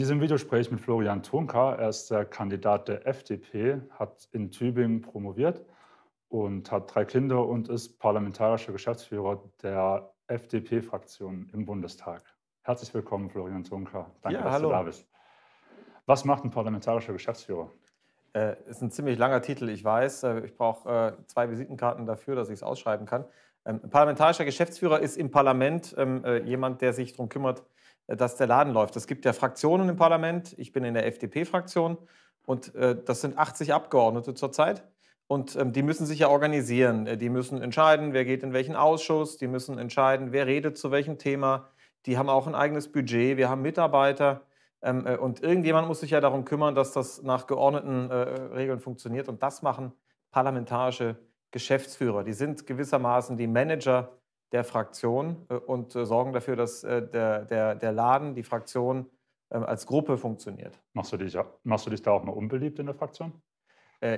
diesem Video spreche ich mit Florian Tunka. Er ist der Kandidat der FDP, hat in Tübingen promoviert und hat drei Kinder und ist parlamentarischer Geschäftsführer der FDP-Fraktion im Bundestag. Herzlich willkommen, Florian Tunka. Danke, ja, dass hallo. du da bist. Was macht ein parlamentarischer Geschäftsführer? Äh, ist ein ziemlich langer Titel, ich weiß. Äh, ich brauche äh, zwei Visitenkarten dafür, dass ich es ausschreiben kann. Ähm, parlamentarischer Geschäftsführer ist im Parlament ähm, äh, jemand, der sich darum kümmert, äh, dass der Laden läuft. Es gibt ja Fraktionen im Parlament. Ich bin in der FDP-Fraktion und äh, das sind 80 Abgeordnete zurzeit. Und ähm, die müssen sich ja organisieren. Äh, die müssen entscheiden, wer geht in welchen Ausschuss. Die müssen entscheiden, wer redet zu welchem Thema. Die haben auch ein eigenes Budget. Wir haben Mitarbeiter. Ähm, äh, und irgendjemand muss sich ja darum kümmern, dass das nach geordneten äh, Regeln funktioniert. Und das machen parlamentarische Geschäftsführer. Die sind gewissermaßen die Manager der Fraktion äh, und äh, sorgen dafür, dass äh, der, der, der Laden, die Fraktion ähm, als Gruppe funktioniert. Machst du, dich, machst du dich da auch mal unbeliebt in der Fraktion?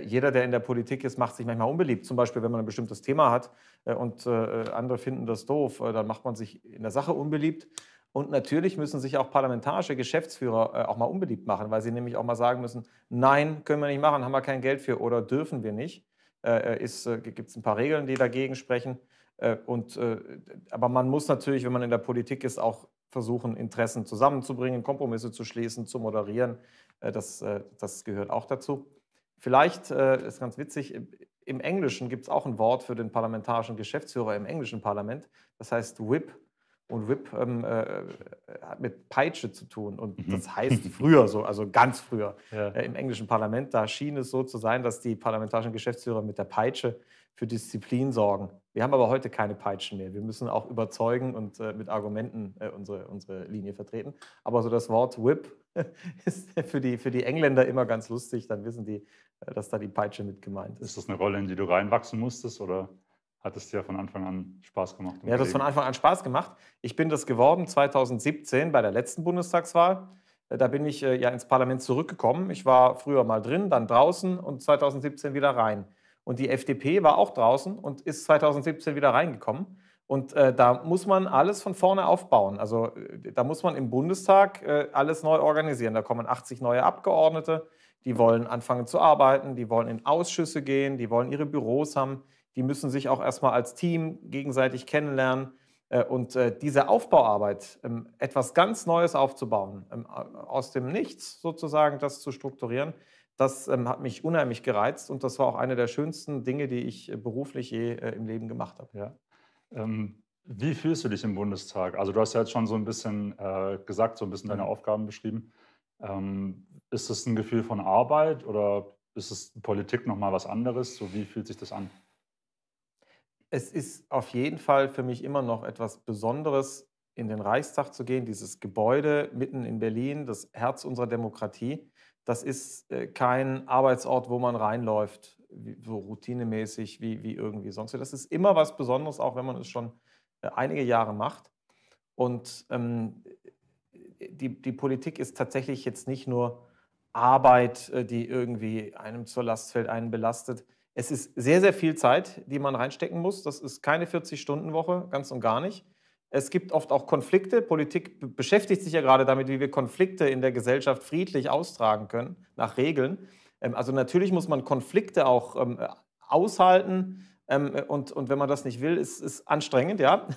jeder, der in der Politik ist, macht sich manchmal unbeliebt. Zum Beispiel, wenn man ein bestimmtes Thema hat und andere finden das doof, dann macht man sich in der Sache unbeliebt. Und natürlich müssen sich auch parlamentarische Geschäftsführer auch mal unbeliebt machen, weil sie nämlich auch mal sagen müssen, nein, können wir nicht machen, haben wir kein Geld für oder dürfen wir nicht. Äh, äh Gibt es ein paar Regeln, die dagegen sprechen. Äh, und, äh, aber man muss natürlich, wenn man in der Politik ist, auch versuchen, Interessen zusammenzubringen, Kompromisse zu schließen, zu moderieren. Äh, das, das gehört auch dazu. Vielleicht ist ganz witzig, im Englischen gibt es auch ein Wort für den parlamentarischen Geschäftsführer im englischen Parlament. Das heißt Whip. Und Whip ähm, äh, hat mit Peitsche zu tun. Und mhm. das heißt früher so, also ganz früher ja. äh, im englischen Parlament. Da schien es so zu sein, dass die parlamentarischen Geschäftsführer mit der Peitsche für Disziplin sorgen. Wir haben aber heute keine Peitschen mehr. Wir müssen auch überzeugen und äh, mit Argumenten äh, unsere, unsere Linie vertreten. Aber so das Wort Whip ist für die, für die Engländer immer ganz lustig. Dann wissen die, äh, dass da die Peitsche mit gemeint ist. Ist das eine Rolle, in die du reinwachsen musstest oder hat es dir von Anfang an Spaß gemacht? Mir hat es von Anfang an Spaß gemacht. Ich bin das geworden 2017 bei der letzten Bundestagswahl. Äh, da bin ich äh, ja ins Parlament zurückgekommen. Ich war früher mal drin, dann draußen und 2017 wieder rein. Und die FDP war auch draußen und ist 2017 wieder reingekommen. Und äh, da muss man alles von vorne aufbauen. Also äh, da muss man im Bundestag äh, alles neu organisieren. Da kommen 80 neue Abgeordnete, die wollen anfangen zu arbeiten, die wollen in Ausschüsse gehen, die wollen ihre Büros haben, die müssen sich auch erstmal als Team gegenseitig kennenlernen. Äh, und äh, diese Aufbauarbeit, ähm, etwas ganz Neues aufzubauen, ähm, aus dem Nichts sozusagen das zu strukturieren, das ähm, hat mich unheimlich gereizt und das war auch eine der schönsten Dinge, die ich äh, beruflich je äh, im Leben gemacht habe. Ja. Ähm, wie fühlst du dich im Bundestag? Also du hast ja jetzt schon so ein bisschen äh, gesagt, so ein bisschen deine mhm. Aufgaben beschrieben. Ähm, ist es ein Gefühl von Arbeit oder ist es Politik nochmal was anderes? So wie fühlt sich das an? Es ist auf jeden Fall für mich immer noch etwas Besonderes, in den Reichstag zu gehen, dieses Gebäude mitten in Berlin, das Herz unserer Demokratie das ist äh, kein Arbeitsort, wo man reinläuft, so routinemäßig wie, wie irgendwie sonst. Das ist immer was Besonderes, auch wenn man es schon äh, einige Jahre macht. Und ähm, die, die Politik ist tatsächlich jetzt nicht nur Arbeit, äh, die irgendwie einem zur Last fällt, einen belastet. Es ist sehr, sehr viel Zeit, die man reinstecken muss. Das ist keine 40-Stunden-Woche, ganz und gar nicht. Es gibt oft auch Konflikte. Politik beschäftigt sich ja gerade damit, wie wir Konflikte in der Gesellschaft friedlich austragen können, nach Regeln. Ähm, also natürlich muss man Konflikte auch ähm, aushalten. Ähm, und, und wenn man das nicht will, ist es anstrengend, ja.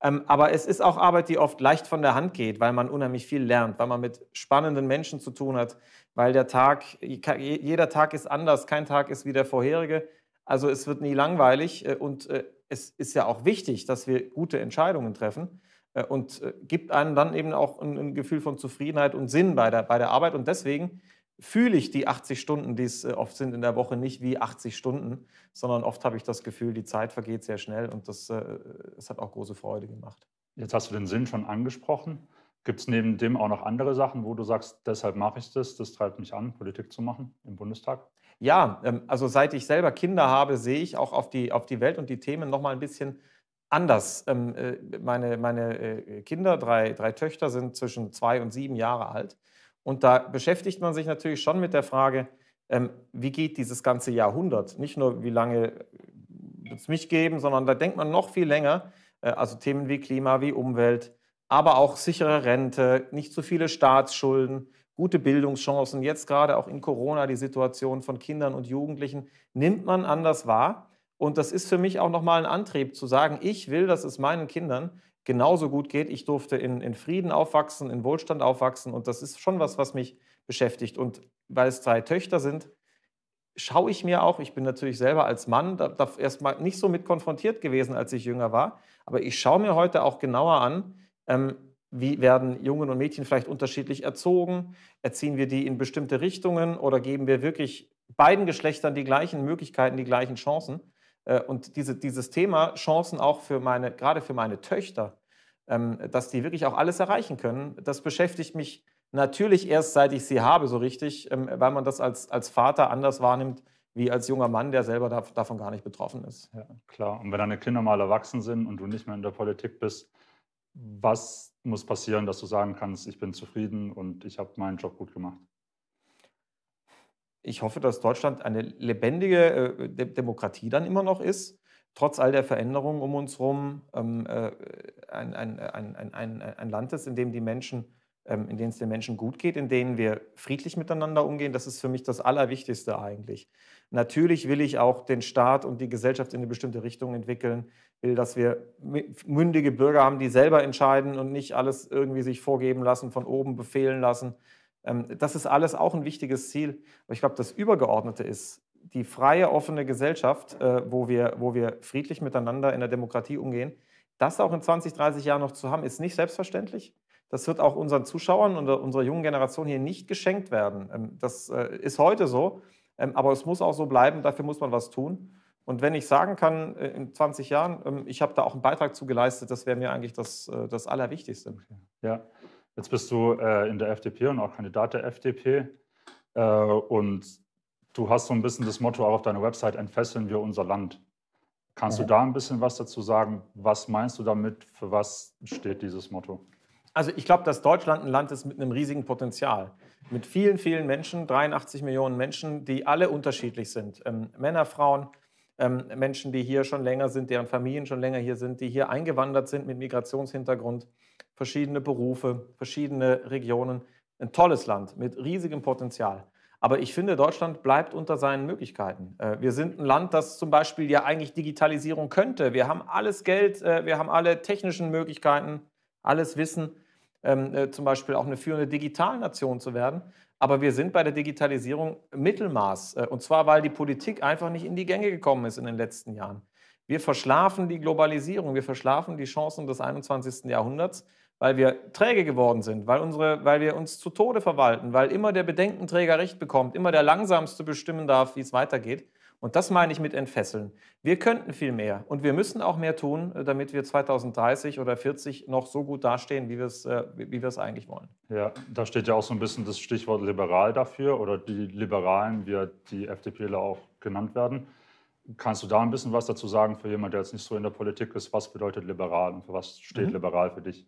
Aber es ist auch Arbeit, die oft leicht von der Hand geht, weil man unheimlich viel lernt, weil man mit spannenden Menschen zu tun hat, weil der Tag, jeder Tag ist anders, kein Tag ist wie der vorherige. Also es wird nie langweilig äh, und äh, es ist ja auch wichtig, dass wir gute Entscheidungen treffen äh, und äh, gibt einem dann eben auch ein, ein, Gefühl von Zufriedenheit und Sinn bei der, bei der Arbeit. Und deswegen fühle ich die 80 Stunden, die es äh, oft sind in der Woche, nicht wie 80 Stunden, sondern oft habe ich das Gefühl, die Zeit vergeht sehr schnell und das, das äh, hat auch große Freude gemacht. Jetzt hast du den Sinn schon angesprochen. Gibt es neben dem auch noch andere Sachen, wo du sagst, deshalb mache ich das, das treibt mich an, Politik zu machen im Bundestag? ja, ähm, also seit ich selber Kinder habe, sehe ich auch auf die, auf die Welt und die Themen nochmal ein bisschen anders. Ähm, äh, meine meine äh, Kinder, drei, drei Töchter, sind zwischen zwei und sieben Jahre alt. Und da beschäftigt man sich natürlich schon mit der Frage, ähm, wie geht dieses ganze Jahrhundert? Nicht nur, wie lange wird es mich geben, sondern da denkt man noch viel länger. Äh, also Themen wie Klima, wie Umwelt, aber auch sichere Rente, nicht zu viele Staatsschulden gute Bildungschancen, jetzt gerade auch in Corona die Situation von Kindern und Jugendlichen, nimmt man anders wahr. Und das ist für mich auch nochmal ein Antrieb zu sagen, ich will, dass es meinen Kindern genauso gut geht. Ich durfte in, in Frieden aufwachsen, in Wohlstand aufwachsen. Und das ist schon was, was mich beschäftigt. Und weil es drei Töchter sind, schaue ich mir auch, ich bin natürlich selber als Mann da, da erstmal nicht so mit konfrontiert gewesen, als ich jünger war, aber ich schaue mir heute auch genauer an, ähm, wie werden Jungen und Mädchen vielleicht unterschiedlich erzogen? Erziehen wir die in bestimmte Richtungen oder geben wir wirklich beiden Geschlechtern die gleichen Möglichkeiten, die gleichen Chancen? Äh, und diese, dieses Thema Chancen auch für meine, gerade für meine Töchter, ähm, dass die wirklich auch alles erreichen können, das beschäftigt mich natürlich erst seit ich sie habe, so richtig, ähm, weil man das als, als Vater anders wahrnimmt wie als junger Mann, der selber davon gar nicht betroffen ist. Ja, klar. Und wenn deine Kinder mal erwachsen sind und du nicht mehr in der Politik bist, was muss passieren, dass du sagen kannst, ich bin zufrieden und ich habe meinen Job gut gemacht? Ich hoffe, dass Deutschland eine lebendige äh, De Demokratie dann immer noch ist, trotz all der Veränderungen um uns herum. Ähm, äh, ein, ein, ein, ein, Land ist, in dem die Menschen ähm, in denen es den Menschen gut geht, in denen wir friedlich miteinander umgehen. Das ist für mich das Allerwichtigste eigentlich. Natürlich will ich auch den Staat und die Gesellschaft in eine bestimmte Richtung entwickeln, will, dass wir mündige Bürger haben, die selber entscheiden und nicht alles irgendwie sich vorgeben lassen, von oben befehlen lassen. Ähm, das ist alles auch ein wichtiges Ziel. Aber ich glaube, das Übergeordnete ist die freie, offene Gesellschaft, äh, wo wir, wo wir friedlich miteinander in der Demokratie umgehen. Das auch in 20, 30 Jahren noch zu haben, ist nicht selbstverständlich. Das wird auch unseren Zuschauern und unserer jungen Generation hier nicht geschenkt werden. Ähm, das äh, ist heute so, ähm, aber es muss auch so bleiben, dafür muss man was tun. Und wenn ich sagen kann, äh, in 20 Jahren, ähm, ich habe da auch einen Beitrag zu geleistet, das wäre mir eigentlich das, äh, das Allerwichtigste. Ja, jetzt bist du in der FDP und auch Kandidat der FDP. Und du hast so ein bisschen das Motto auch auf deiner Website, entfesseln wir unser Land. Kannst ja. du da ein bisschen was dazu sagen? Was meinst du damit? Für was steht dieses Motto? also ich glaube, dass Deutschland ein Land ist mit einem riesigen Potenzial. Mit vielen, vielen Menschen, 83 Millionen Menschen, die alle unterschiedlich sind. Ähm, Männer, Frauen, ähm, Menschen, die hier schon länger sind, deren Familien schon länger hier sind, die hier eingewandert sind mit Migrationshintergrund, verschiedene Berufe, verschiedene Regionen. Ein tolles Land mit riesigem Potenzial. Aber ich finde, Deutschland bleibt unter seinen Möglichkeiten. Äh, wir sind ein Land, das zum Beispiel ja eigentlich Digitalisierung könnte. Wir haben alles Geld, äh, wir haben alle technischen Möglichkeiten, alles Wissen ähm, äh, zum Beispiel auch eine führende Digitalnation zu werden. Aber wir sind bei der Digitalisierung Mittelmaß. Äh, und zwar, weil die Politik einfach nicht in die Gänge gekommen ist in den letzten Jahren. Wir verschlafen die Globalisierung, wir verschlafen die Chancen des 21. Jahrhunderts, weil wir träge geworden sind, weil, unsere, weil wir uns zu Tode verwalten, weil immer der Bedenkenträger Recht bekommt, immer der Langsamste bestimmen darf, wie es weitergeht. Und das meine ich mit entfesseln. Wir könnten viel mehr und wir müssen auch mehr tun, äh, damit wir 2030 oder 40 noch so gut dastehen, wie wir es, äh, wie wir es eigentlich wollen. Ja, da steht ja auch so ein bisschen das Stichwort liberal dafür oder die Liberalen, wie die FDPler auch genannt werden. Kannst du da ein bisschen was dazu sagen für jemanden, der jetzt nicht so in der Politik ist? Was bedeutet liberal und für was steht mhm. liberal für dich?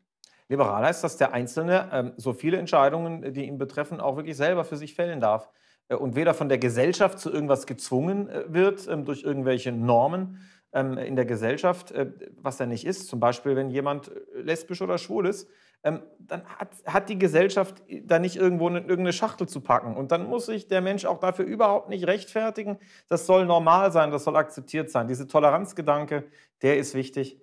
Liberal heißt, dass der Einzelne ähm, so viele Entscheidungen, die ihn betreffen, auch wirklich selber für sich fällen darf. Äh, und weder von der Gesellschaft zu irgendwas gezwungen äh, wird ähm, durch irgendwelche Normen ähm, in der Gesellschaft, äh, was er nicht ist. Zum Beispiel, wenn jemand lesbisch oder schwul ist, ähm, dann hat, hat die Gesellschaft da nicht irgendwo in ne, irgendeine Schachtel zu packen. Und dann muss sich der Mensch auch dafür überhaupt nicht rechtfertigen. Das soll normal sein, das soll akzeptiert sein. Diese Toleranzgedanke, der ist wichtig.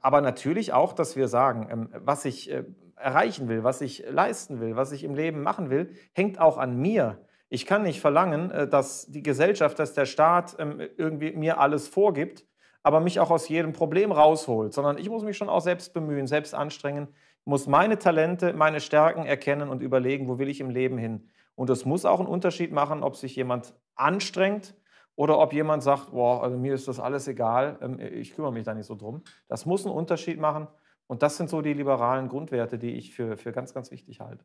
aber natürlich auch, dass wir sagen, was ich erreichen will, was ich leisten will, was ich im Leben machen will, hängt auch an mir ich kann nicht verlangen, äh, dass die Gesellschaft, dass der Staat ähm, irgendwie mir alles vorgibt, aber mich auch aus jedem Problem rausholt, sondern ich muss mich schon auch selbst bemühen, selbst anstrengen, muss meine Talente, meine Stärken erkennen und überlegen, wo will ich im Leben hin. Und es muss auch einen Unterschied machen, ob sich jemand anstrengt oder ob jemand sagt, boah, also mir ist das alles egal, ähm, ich kümmere mich da nicht so drum. Das muss einen Unterschied machen. Und das sind so die liberalen Grundwerte, die ich für, für ganz, ganz wichtig halte.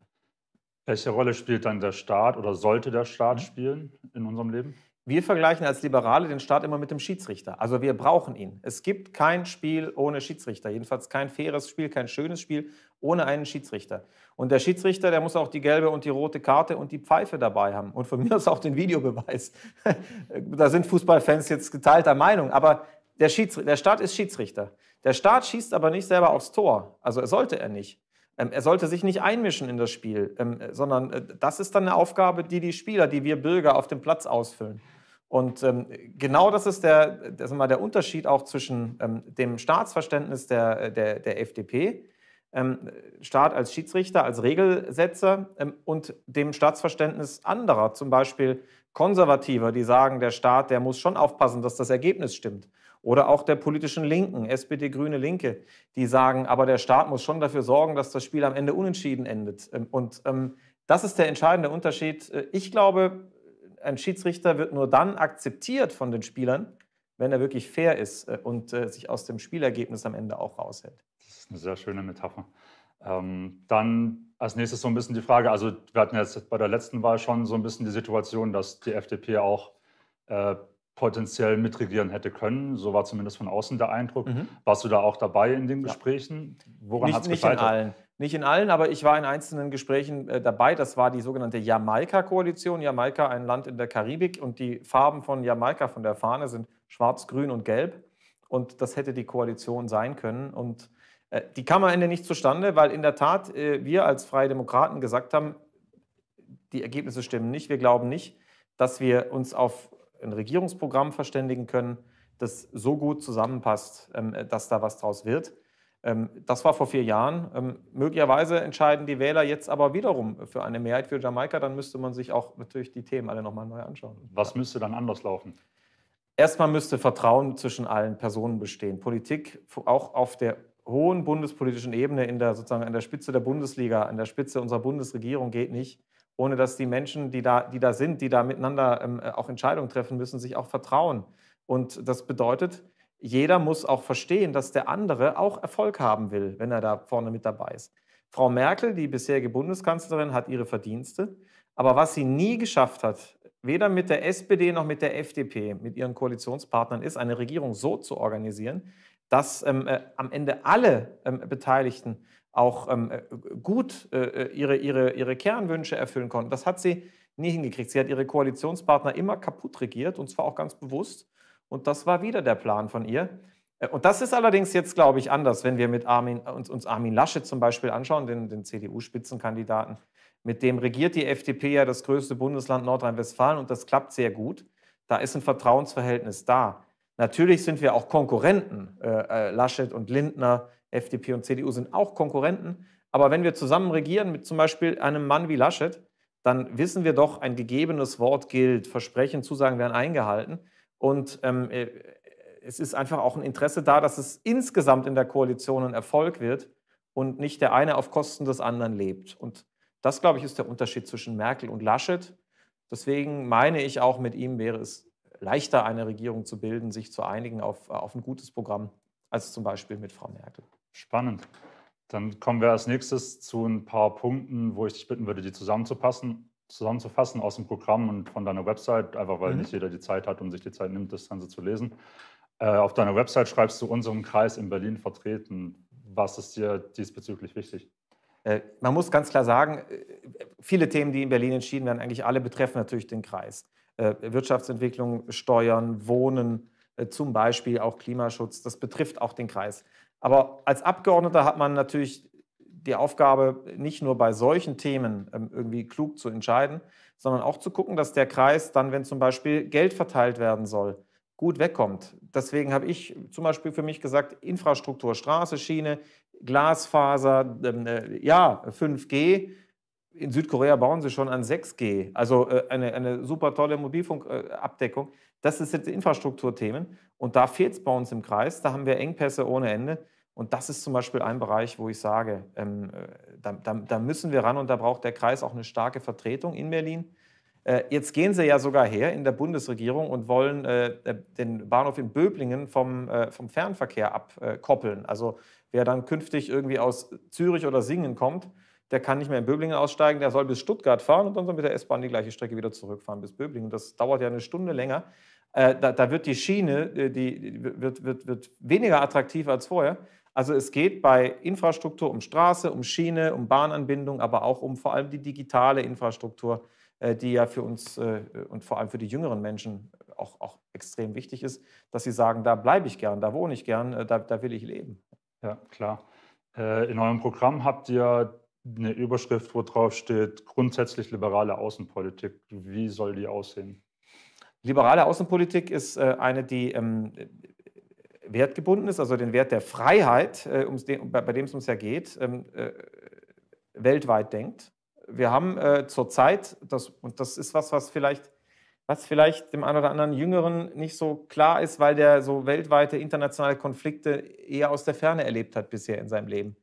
Welche Rolle spielt dann der Staat oder sollte der Staat mhm. spielen in unserem Leben? Wir vergleichen als Liberale den Staat immer mit dem Schiedsrichter. Also wir brauchen ihn. Es gibt kein Spiel ohne Schiedsrichter. Jedenfalls kein faires Spiel, kein schönes Spiel ohne einen Schiedsrichter. Und der Schiedsrichter, der muss auch die gelbe und die rote Karte und die Pfeife dabei haben. Und von mir aus auch den Videobeweis. da sind Fußballfans jetzt geteilter Meinung. Aber der, der Staat ist Schiedsrichter. Der Staat schießt aber nicht selber aufs Tor. Also sollte er nicht. Ähm, er sollte sich nicht einmischen in das Spiel, ähm, sondern äh, das ist dann eine Aufgabe, die die Spieler, die wir Bürger auf dem Platz ausfüllen. Und ähm, genau das ist der, das ist mal der Unterschied auch zwischen dem Staatsverständnis der, äh, der, der FDP, Staat als Schiedsrichter, als Regelsetzer und dem Staatsverständnis anderer, zum Beispiel Konservativer, die sagen, der Staat, der muss schon aufpassen, dass das Ergebnis stimmt. Oder auch der politischen Linken, SPD, Grüne, Linke, die sagen, aber der Staat muss schon dafür sorgen, dass das Spiel am Ende unentschieden endet. Ähm, und ähm, das ist der entscheidende Unterschied. Äh, ich glaube, ein Schiedsrichter wird nur dann akzeptiert von den Spielern, wenn er wirklich fair ist äh, und äh, sich aus dem Spielergebnis am Ende auch raushält. Das ist eine sehr schöne Metapher. Ähm, dann als nächstes so ein bisschen die Frage, also wir hatten jetzt bei der letzten Wahl schon so ein bisschen die Situation, dass die FDP auch äh, potenziell mitregieren hätte können. So war zumindest von außen der Eindruck. Mhm. Warst du da auch dabei in den Gesprächen? Woran hat es gescheitert? Nicht in allen. Nicht in allen, aber ich war in einzelnen Gesprächen äh, dabei. Das war die sogenannte Jamaika-Koalition. Jamaika, ein Land in der Karibik. Und die Farben von Jamaika, von der Fahne, sind schwarz, grün und gelb. Und das hätte die Koalition sein können. Und äh, die kam am Ende nicht zustande, weil in der Tat äh, wir als Freie Demokraten gesagt haben, die Ergebnisse stimmen nicht. Wir glauben nicht, dass wir uns auf ein Regierungsprogramm verständigen können, das so gut zusammenpasst, ähm, äh, dass da was draus wird. Ähm, das war vor vier Jahren. Ähm, möglicherweise entscheiden die Wähler jetzt aber wiederum für eine Mehrheit für Jamaika. Dann müsste man sich auch natürlich die Themen alle nochmal neu anschauen. Was müsste dann anders laufen? Erstmal müsste Vertrauen zwischen allen Personen bestehen. Politik auch auf der hohen bundespolitischen Ebene, in der, sozusagen an der Spitze der Bundesliga, an der Spitze unserer Bundesregierung geht nicht ohne dass die Menschen, die da, die da sind, die da miteinander ähm, äh, auch Entscheidungen treffen müssen, sich auch vertrauen. Und das bedeutet, jeder muss auch verstehen, dass der andere auch Erfolg haben will, wenn er da vorne mit dabei ist. Frau Merkel, die bisherige Bundeskanzlerin, hat ihre Verdienste. Aber was sie nie geschafft hat, weder mit der SPD noch mit der FDP, mit ihren Koalitionspartnern, ist, eine Regierung so zu organisieren, dass ähm, äh, am Ende alle ähm, Beteiligten auch ähm, äh, gut äh, äh, ihre, ihre, ihre Kernwünsche erfüllen konnten. Das hat sie nie hingekriegt. Sie hat ihre Koalitionspartner immer kaputt regiert und zwar auch ganz bewusst. Und das war wieder der Plan von ihr. Äh, und das ist allerdings jetzt, glaube ich, anders, wenn wir mit Armin, uns, uns Armin Laschet zum Beispiel anschauen, den, den CDU-Spitzenkandidaten. Mit dem regiert die FDP ja das größte Bundesland Nordrhein-Westfalen und das klappt sehr gut. Da ist ein Vertrauensverhältnis da. Natürlich sind wir auch Konkurrenten, äh, Laschet und Lindner FDP und CDU sind auch Konkurrenten. Aber wenn wir zusammen regieren mit zum Beispiel einem Mann wie Laschet, dann wissen wir doch, ein gegebenes Wort gilt. Versprechen, Zusagen werden eingehalten. Und ähm, äh, es ist einfach auch ein Interesse da, dass es insgesamt in der Koalition ein Erfolg wird und nicht der eine auf Kosten des anderen lebt. Und das, glaube ich, ist der Unterschied zwischen Merkel und Laschet. Deswegen meine ich auch, mit ihm wäre es leichter, eine Regierung zu bilden, sich zu einigen auf, äh, auf ein gutes Programm, als zum Beispiel mit Frau Merkel. Spannend. Dann kommen wir als nächstes zu ein paar Punkten, wo ich dich bitten würde, die zusammenzupassen, zusammenzufassen aus dem Programm und von deiner Website, einfach weil mhm. nicht jeder die Zeit hat und sich die Zeit nimmt, das Ganze zu lesen. Äh, auf deiner Website schreibst du unseren Kreis in Berlin vertreten. Was ist dir diesbezüglich wichtig? Äh, man muss ganz klar sagen, äh, viele Themen, die in Berlin entschieden werden, eigentlich alle betreffen natürlich den Kreis. Äh, Wirtschaftsentwicklung, Steuern, Wohnen, zum Beispiel auch Klimaschutz, das betrifft auch den Kreis. Aber als Abgeordneter hat man natürlich die Aufgabe, nicht nur bei solchen Themen ähm, irgendwie klug zu entscheiden, sondern auch zu gucken, dass der Kreis dann, wenn zum Beispiel Geld verteilt werden soll, gut wegkommt. Deswegen habe ich zum Beispiel für mich gesagt, Infrastruktur, Straße, Schiene, Glasfaser, ähm, äh, ja, 5G. In Südkorea bauen sie schon an 6G, also äh, eine, eine super tolle Mobilfunkabdeckung. Äh, das sind jetzt Infrastrukturthemen. Und da fehlt es bei uns im Kreis. Da haben wir Engpässe ohne Ende. Und das ist zum Beispiel ein Bereich, wo ich sage, ähm, äh, da, da, da, müssen wir ran und da braucht der Kreis auch eine starke Vertretung in Berlin. Äh, jetzt gehen sie ja sogar her in der Bundesregierung und wollen äh, äh, den Bahnhof in Böblingen vom, äh, vom Fernverkehr abkoppeln. also wer dann künftig irgendwie aus Zürich oder Singen kommt, der kann nicht mehr in Böblingen aussteigen, der soll bis Stuttgart fahren und dann soll mit der S-Bahn die gleiche Strecke wieder zurückfahren bis Böblingen. Das dauert ja eine Stunde länger. Äh, da, da, wird die Schiene äh, die, wird, wird, wird weniger attraktiv als vorher. Also es geht bei Infrastruktur um Straße, um Schiene, um Bahnanbindung, aber auch um vor allem die digitale Infrastruktur, äh, die ja für uns und vor allem für die jüngeren Menschen auch, auch extrem wichtig ist, dass sie sagen, da bleibe ich gern, da wohne ich gern, da, da will ich leben. Ja, klar. In eurem Programm habt ihr eine Überschrift, wo drauf steht, grundsätzlich liberale Außenpolitik. Wie soll die aussehen? Liberale Außenpolitik ist äh, eine, die ähm, wertgebunden ist, also den Wert der Freiheit, äh, bei, dem es uns ja geht, ähm, äh, weltweit denkt. Wir haben zurzeit, das, und das ist was, was vielleicht, was vielleicht dem einen oder anderen Jüngeren nicht so klar ist, weil der so weltweite internationale Konflikte eher aus der Ferne erlebt hat bisher in seinem Leben.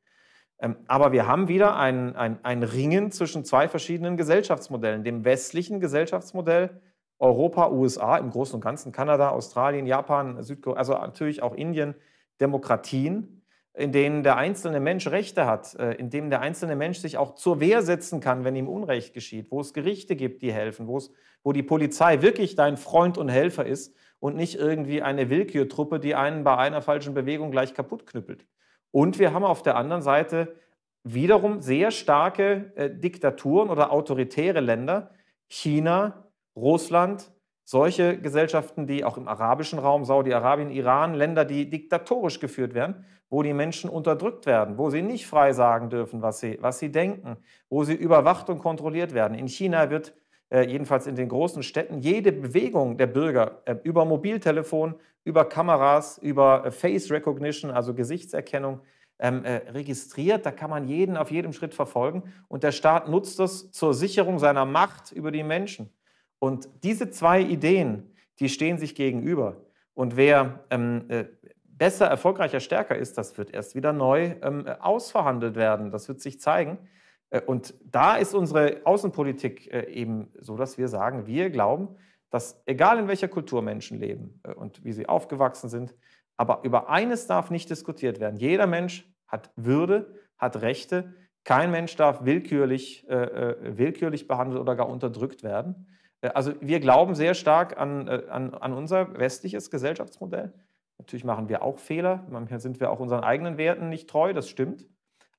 Ähm, aber wir haben wieder ein, ein, ein Ringen zwischen zwei verschiedenen Gesellschaftsmodellen, dem westlichen Gesellschaftsmodell, Europa, USA, im Großen und Ganzen, Kanada, Australien, Japan, Südkorea, also natürlich auch Indien, Demokratien, in denen der einzelne Mensch Rechte hat, äh, in denen der einzelne Mensch sich auch zur Wehr setzen kann, wenn ihm Unrecht geschieht, wo es Gerichte gibt, die helfen, wo, es, wo die Polizei wirklich dein Freund und Helfer ist und nicht irgendwie eine Willkürtruppe, die einen bei einer falschen Bewegung gleich kaputt knüppelt. Und wir haben auf der anderen Seite wiederum sehr starke äh, Diktaturen oder autoritäre Länder, China, Russland, solche Gesellschaften, die auch im arabischen Raum, Saudi-Arabien, Iran, Länder, die diktatorisch geführt werden, wo die Menschen unterdrückt werden, wo sie nicht frei sagen dürfen, was sie, was sie denken, wo sie überwacht und kontrolliert werden. In China wird äh, jedenfalls in den großen Städten jede Bewegung der Bürger äh, über Mobiltelefon, über Kameras, über äh, Face Recognition, also Gesichtserkennung, ähm, registriert. Da kann man jeden auf jedem Schritt verfolgen. Und der Staat nutzt das zur Sicherung seiner Macht über die Menschen. Und diese zwei Ideen, die stehen sich gegenüber. Und wer ähm, äh, besser, erfolgreicher, stärker ist, das wird erst wieder neu ähm, ausverhandelt werden. Das wird sich zeigen. Äh, und da ist unsere Außenpolitik äh, eben so, dass wir sagen, wir glauben, dass egal in welcher Kultur Menschen leben äh, und wie sie aufgewachsen sind, aber über eines darf nicht diskutiert werden. Jeder Mensch hat Würde, hat Rechte. Kein Mensch darf willkürlich, willkürlich behandelt oder gar unterdrückt werden. Äh, also wir glauben sehr stark an, äh, an, an unser westliches Gesellschaftsmodell. Natürlich machen wir auch Fehler, manchmal sind wir auch unseren eigenen Werten nicht treu, das stimmt.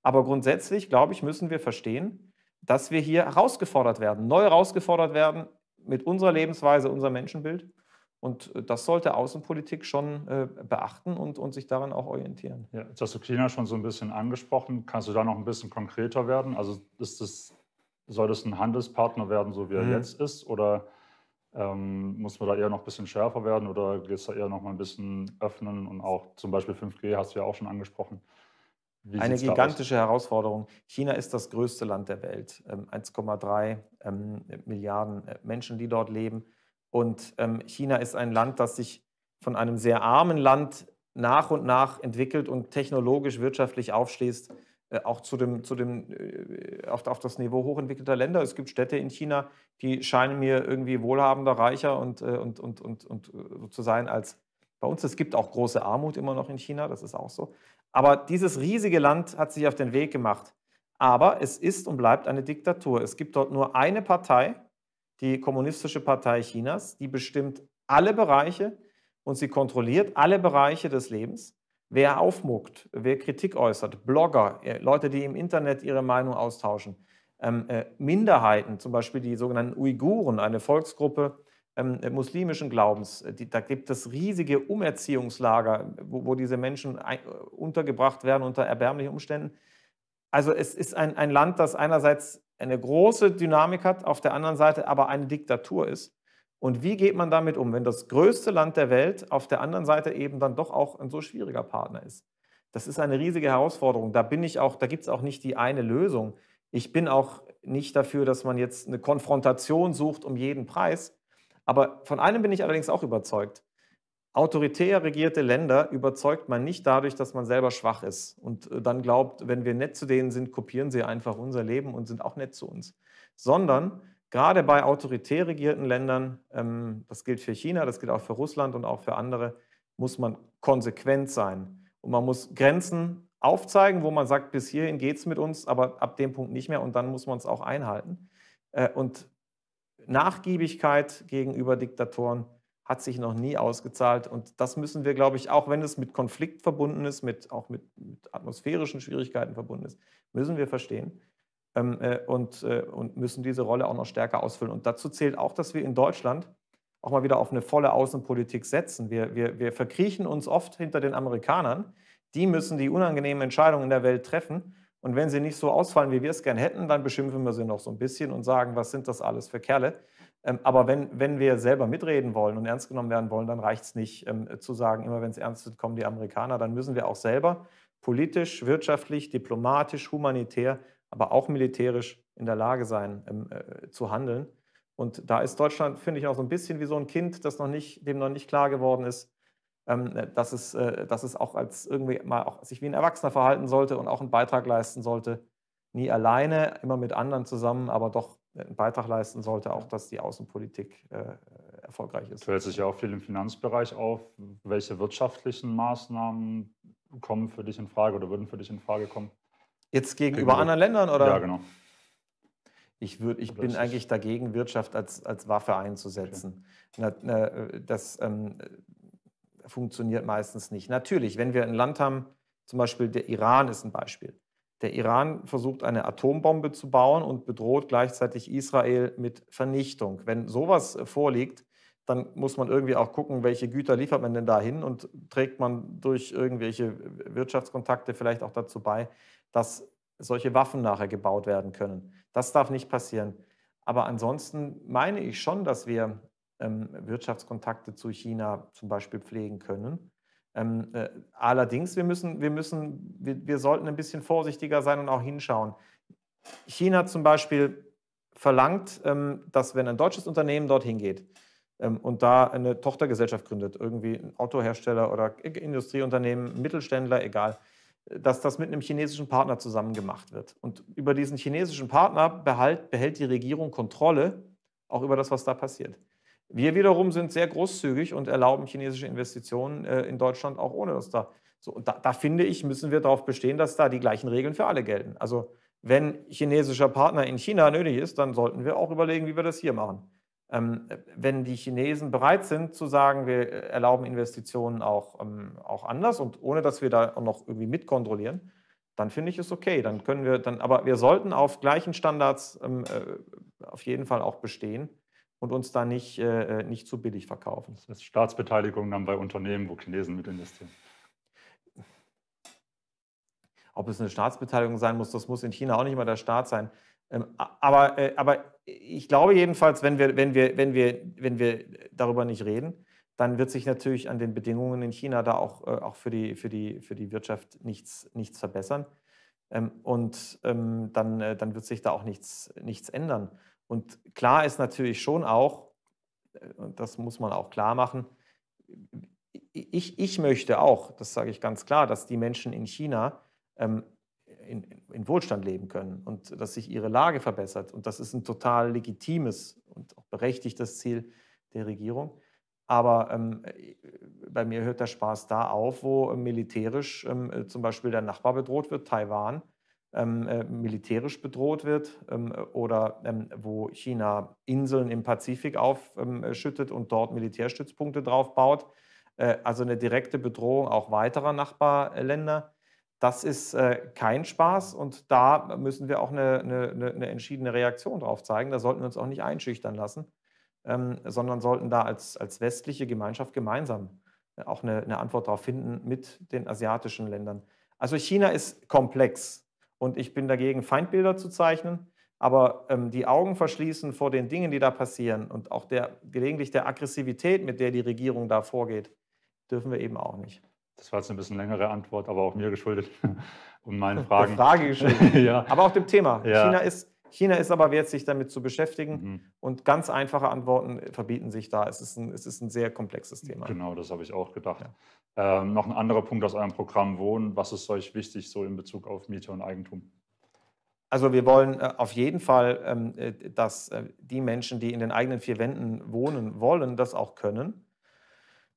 Aber grundsätzlich, glaube ich, müssen wir verstehen, dass wir hier herausgefordert werden, neu herausgefordert werden mit unserer Lebensweise, unserem Menschenbild. Und äh, das sollte Außenpolitik schon beachten und, und sich daran auch orientieren. Ja, jetzt hast du China schon so ein bisschen angesprochen. Kannst du da noch ein bisschen konkreter werden? Also ist das soll das ein Handelspartner werden, so wie er mhm. jetzt ist? Oder ähm, muss man da eher noch ein bisschen schärfer werden oder geht es da eher noch mal ein bisschen öffnen? Und auch zum Beispiel 5G hast du ja auch schon angesprochen. Wie Eine gigantische Herausforderung. China ist das größte Land der Welt. 1,3 ähm, ähm, Milliarden äh, Menschen, die dort leben. Und ähm, China ist ein Land, das sich von einem sehr armen Land nach und nach entwickelt und technologisch, wirtschaftlich aufschließt äh, auch zu dem, zu dem, äh, auf, auf das Niveau hochentwickelter Länder. Es gibt Städte in China, die scheinen mir irgendwie wohlhabender, reicher und, äh, und, und, und, und so zu sein als bei uns. Es gibt auch große Armut immer noch in China, das ist auch so. Aber dieses riesige Land hat sich auf den Weg gemacht. Aber es ist und bleibt eine Diktatur. Es gibt dort nur eine Partei, die Kommunistische Partei Chinas, die bestimmt alle Bereiche und sie kontrolliert alle Bereiche des Lebens wer aufmuckt, wer Kritik äußert, Blogger, äh, Leute, die im Internet ihre Meinung austauschen, ähm, äh, Minderheiten, zum Beispiel die sogenannten Uiguren, eine Volksgruppe ähm, äh, muslimischen Glaubens. Äh, die, da gibt es riesige Umerziehungslager, wo, wo diese Menschen ein, untergebracht werden unter erbärmlichen Umständen. Also es ist ein, ein Land, das einerseits eine große Dynamik hat, auf der anderen Seite aber eine Diktatur ist. Und wie geht man damit um, wenn das größte Land der Welt auf der anderen Seite eben dann doch auch ein so schwieriger Partner ist? Das ist eine riesige Herausforderung. Da bin ich auch, da gibt es auch nicht die eine Lösung. Ich bin auch nicht dafür, dass man jetzt eine Konfrontation sucht um jeden Preis. Aber von einem bin ich allerdings auch überzeugt. Autoritär regierte Länder überzeugt man nicht dadurch, dass man selber schwach ist und äh, dann glaubt, wenn wir nett zu denen sind, kopieren sie einfach unser Leben und sind auch nett zu uns. Sondern gerade bei autoritär regierten Ländern, ähm, das gilt für China, das gilt auch für Russland und auch für andere, muss man konsequent sein. Und man muss Grenzen aufzeigen, wo man sagt, bis hierhin geht es mit uns, aber ab dem Punkt nicht mehr und dann muss man es auch einhalten. Äh, und Nachgiebigkeit gegenüber Diktatoren hat sich noch nie ausgezahlt. Und das müssen wir, glaube ich, auch wenn es mit Konflikt verbunden ist, mit, auch mit, mit atmosphärischen Schwierigkeiten verbunden ist, müssen wir verstehen. Ähm, äh, und, äh, und müssen diese Rolle auch noch stärker ausfüllen. Und dazu zählt auch, dass wir in Deutschland auch mal wieder auf eine volle Außenpolitik setzen. Wir, wir, wir verkriechen uns oft hinter den Amerikanern. Die müssen die unangenehmen Entscheidungen in der Welt treffen. Und wenn sie nicht so ausfallen, wie wir es gern hätten, dann beschimpfen wir sie noch so ein bisschen und sagen, was sind das alles für Kerle. Ähm, aber wenn, wenn wir selber mitreden wollen und ernst genommen werden wollen, dann reicht es nicht ähm, zu sagen, immer wenn es ernst wird, kommen die Amerikaner. Dann müssen wir auch selber politisch, wirtschaftlich, diplomatisch, humanitär aber auch militärisch in der Lage sein ähm, äh, zu handeln. Und da ist Deutschland, finde ich, auch so ein bisschen wie so ein Kind, das noch nicht, dem noch nicht klar geworden ist, ähm, dass, es, äh, dass es auch als irgendwie mal auch sich wie ein Erwachsener verhalten sollte und auch einen Beitrag leisten sollte. Nie alleine, immer mit anderen zusammen, aber doch einen Beitrag leisten sollte, auch dass die Außenpolitik äh, äh erfolgreich ist. Fällt sich ja auch viel im Finanzbereich auf. Welche wirtschaftlichen Maßnahmen kommen für dich in Frage oder würden für dich in Frage kommen? Jetzt gegenüber genau. anderen Ländern oder? Ja, genau. Ich, würd, ich bin eigentlich dagegen, Wirtschaft als, als Waffe einzusetzen. Okay. Na, na, das ähm, funktioniert meistens nicht. Natürlich, wenn wir ein Land haben, zum Beispiel der Iran ist ein Beispiel. Der Iran versucht eine Atombombe zu bauen und bedroht gleichzeitig Israel mit Vernichtung. Wenn sowas vorliegt, dann muss man irgendwie auch gucken, welche Güter liefert man denn dahin und trägt man durch irgendwelche Wirtschaftskontakte vielleicht auch dazu bei, dass solche Waffen nachher gebaut werden können. Das darf nicht passieren. Aber ansonsten meine ich schon, dass wir ähm, Wirtschaftskontakte zu China zum Beispiel pflegen können. Ähm, äh, allerdings, wir müssen, wir müssen, wir, wir sollten ein bisschen vorsichtiger sein und auch hinschauen. China zum Beispiel verlangt, ähm, dass wenn ein deutsches Unternehmen dorthin geht ähm, und da eine Tochtergesellschaft gründet, irgendwie ein Autohersteller oder Industrieunternehmen, Mittelständler, egal, dass das mit einem chinesischen Partner zusammen gemacht wird. Und über diesen chinesischen Partner behalt, behält die Regierung Kontrolle auch über das, was da passiert. Wir wiederum sind sehr großzügig und erlauben chinesische Investitionen äh, in Deutschland auch ohne dass da so. Und da, da finde ich, müssen wir darauf bestehen, dass da die gleichen Regeln für alle gelten. Also wenn chinesischer Partner in China nötig ist, dann sollten wir auch überlegen, wie wir das hier machen. Ähm, wenn die Chinesen bereit sind zu sagen, wir äh, erlauben Investitionen auch, ähm, auch anders und ohne dass wir da noch irgendwie mitkontrollieren, dann finde ich es okay. Dann können wir dann, aber wir sollten auf gleichen Standards ähm, äh, auf jeden Fall auch bestehen und uns da nicht, äh, äh, nicht zu billig verkaufen. Das ist Staatsbeteiligung dann bei Unternehmen, wo Chinesen mit investieren. Ob es eine Staatsbeteiligung sein muss, das muss in China auch nicht mal der Staat sein. Ähm, aber, äh, aber ich glaube jedenfalls, wenn wir, wenn, wir, wenn, wir, wenn wir darüber nicht reden, dann wird sich natürlich an den Bedingungen in China da auch, äh, auch für, die, für, die, für die Wirtschaft nichts, nichts verbessern. Ähm, und ähm, dann, äh, dann wird sich da auch nichts, nichts ändern. Und klar ist natürlich schon auch, und das muss man auch klar machen, ich, ich möchte auch, das sage ich ganz klar, dass die Menschen in China in Wohlstand leben können und dass sich ihre Lage verbessert. Und das ist ein total legitimes und auch berechtigtes Ziel der Regierung. Aber ähm, bei mir hört der Spaß da auf, wo ähm, militärisch ähm, äh, zum Beispiel der Nachbar bedroht wird, Taiwan, ähm, äh, militärisch bedroht wird ähm, oder ähm, wo China Inseln im Pazifik aufschüttet und dort Militärstützpunkte drauf baut. Äh, also eine direkte Bedrohung auch weiterer Nachbarländer das ist äh, kein Spaß und da müssen wir auch eine, eine, eine, entschiedene Reaktion drauf zeigen. Da sollten wir uns auch nicht einschüchtern lassen, ähm, sondern sollten da als, als westliche Gemeinschaft gemeinsam äh, auch eine, eine Antwort darauf finden mit den asiatischen Ländern. Also China ist komplex und ich bin dagegen, Feindbilder zu zeichnen, aber ähm, die Augen verschließen vor den Dingen, die da passieren und auch der, gelegentlich der Aggressivität, mit der die Regierung da vorgeht, dürfen wir eben auch nicht. Das war jetzt eine bisschen längere Antwort, aber auch mir geschuldet und meinen Fragen. Der Frage geschuldet. ja. Aber auch dem Thema. Ja. China, ist, China ist aber wert, sich damit zu beschäftigen. Mhm. Und ganz einfache Antworten verbieten sich da. Es ist ein, es ist ein sehr komplexes Thema. Genau, das habe ich auch gedacht. Ja. Ähm, noch ein anderer Punkt aus eurem Programm Wohnen. Was ist euch wichtig so in Bezug auf Miete und Eigentum? Also wir wollen äh, auf jeden Fall, ähm, äh, dass äh, die Menschen, die in den eigenen vier Wänden wohnen wollen, das auch können.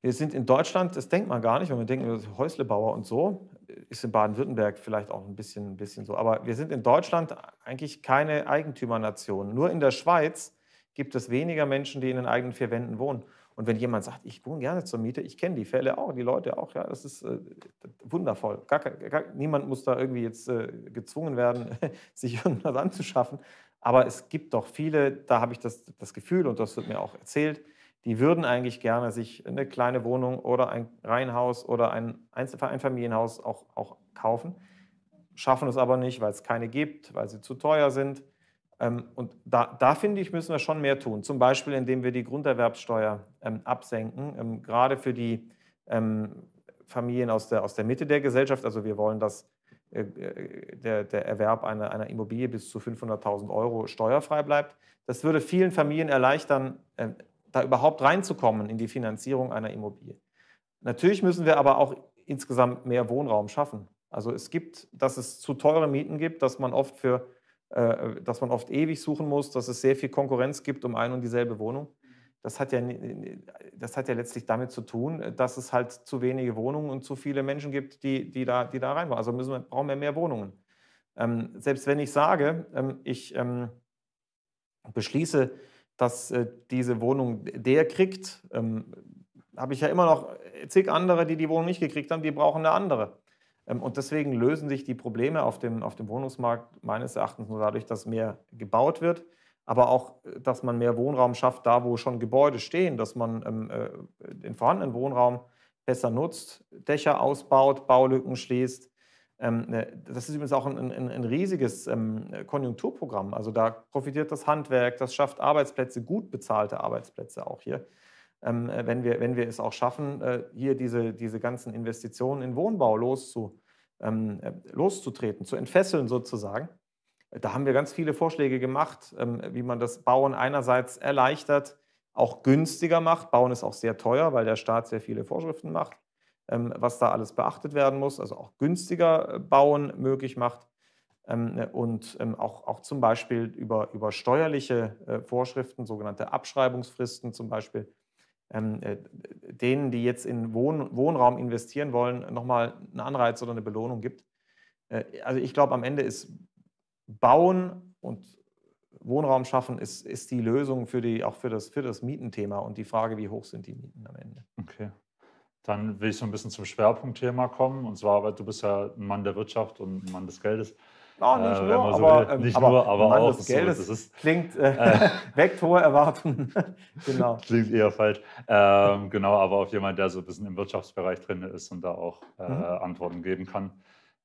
Wir sind in Deutschland, das denkt man gar nicht, wenn wir denken, Häuslebauer und so, ist in Baden-Württemberg vielleicht auch ein bisschen, ein bisschen so. Aber wir sind in Deutschland eigentlich keine Eigentümernation. Nur in der Schweiz gibt es weniger Menschen, die in den eigenen vier Wänden wohnen. Und wenn jemand sagt, ich wohne gerne zur Miete, ich kenne die Fälle auch, die Leute auch, ja, das ist äh, wundervoll. Gar, gar, niemand muss da irgendwie jetzt äh, gezwungen werden, sich irgendwas anzuschaffen. Aber es gibt doch viele, da habe ich das, das Gefühl und das wird mir auch erzählt, die würden eigentlich gerne sich eine kleine Wohnung oder ein Reihenhaus oder ein Einfamilienhaus auch, auch kaufen, schaffen es aber nicht, weil es keine gibt, weil sie zu teuer sind. Ähm, und da, da finde ich, müssen wir schon mehr tun. Zum Beispiel, indem wir die Grunderwerbssteuer ähm, absenken, ähm, gerade für die Familien aus der, aus der Mitte der Gesellschaft. Also wir wollen, dass äh, äh, der, der, Erwerb einer, einer Immobilie bis zu 500.000 Euro steuerfrei bleibt. Das würde vielen Familien erleichtern, da überhaupt reinzukommen in die Finanzierung einer Immobilie. Natürlich müssen wir aber auch insgesamt mehr Wohnraum schaffen. Also es gibt, dass es zu teure Mieten gibt, dass man oft für, äh, dass man oft ewig suchen muss, dass es sehr viel Konkurrenz gibt um ein und dieselbe Wohnung. Das hat, ja, das hat ja letztlich damit zu tun, dass es halt zu wenige Wohnungen und zu viele Menschen gibt, die, die, da, die da rein waren. Also müssen wir, brauchen wir mehr Wohnungen. Ähm, selbst wenn ich sage, ähm, ich ähm, beschließe, dass äh, diese Wohnung der kriegt. Ähm, Habe ich ja immer noch zig andere, die die Wohnung nicht gekriegt haben, die brauchen eine andere. Ähm, und deswegen lösen sich die Probleme auf dem, auf dem Wohnungsmarkt meines Erachtens nur dadurch, dass mehr gebaut wird, aber auch, äh, dass man mehr Wohnraum schafft, da wo schon Gebäude stehen, dass man ähm, äh, den vorhandenen Wohnraum besser nutzt, Dächer ausbaut, Baulücken schließt ähm, ne, das ist übrigens auch ein, ein, ein, riesiges ähm, Konjunkturprogramm. Also da profitiert das Handwerk, das schafft Arbeitsplätze, gut bezahlte Arbeitsplätze auch hier. Ähm, äh, wenn, wir, wenn wir es auch schaffen, äh, hier diese, diese ganzen Investitionen in Wohnbau loszu, äh, loszutreten, zu entfesseln sozusagen. Da haben wir ganz viele Vorschläge gemacht, wie man das Bauen einerseits erleichtert, auch günstiger macht. Bauen ist auch sehr teuer, weil der Staat sehr viele Vorschriften macht. Ähm, was da alles beachtet werden muss, also auch günstiger äh, Bauen möglich macht ähm, und ähm, auch, auch zum Beispiel über, über steuerliche äh, Vorschriften, sogenannte Abschreibungsfristen zum Beispiel, äh, denen, die jetzt in Wohn Wohnraum investieren wollen, nochmal einen Anreiz oder eine Belohnung gibt. also ich glaube, am Ende ist Bauen und Wohnraum schaffen ist, ist die Lösung für die, auch für das, für das Mietenthema und die Frage, wie hoch sind die Mieten am Ende. Okay. Dann will ich so ein bisschen zum Schwerpunktthema kommen. Und zwar, weil du bist ja ein Mann der Wirtschaft und ein Mann des Geldes. No, nicht, äh, nur, so aber, will, ähm, nicht aber, nur, aber, Mann auch. Des Geldes so, ist, klingt, äh, äh. weckt hohe Erwartungen. genau. Klingt eher falsch. Ähm, genau, aber auf jemand, der so ein bisschen im Wirtschaftsbereich drin ist und da auch äh, mhm. Antworten geben kann.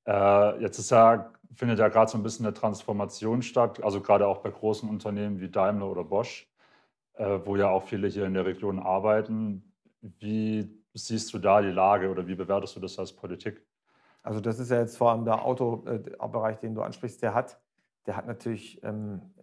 Äh, jetzt ist ja, findet ja gerade so ein bisschen eine Transformation statt, also gerade auch bei großen Unternehmen wie Daimler oder Bosch, äh, wo ja auch viele hier in der Region arbeiten. Wie siehst du da die Lage oder wie bewertest du das als Politik? Also das ist ja jetzt vor allem der Autobereich, äh, den du ansprichst, der hat, der hat natürlich ähm,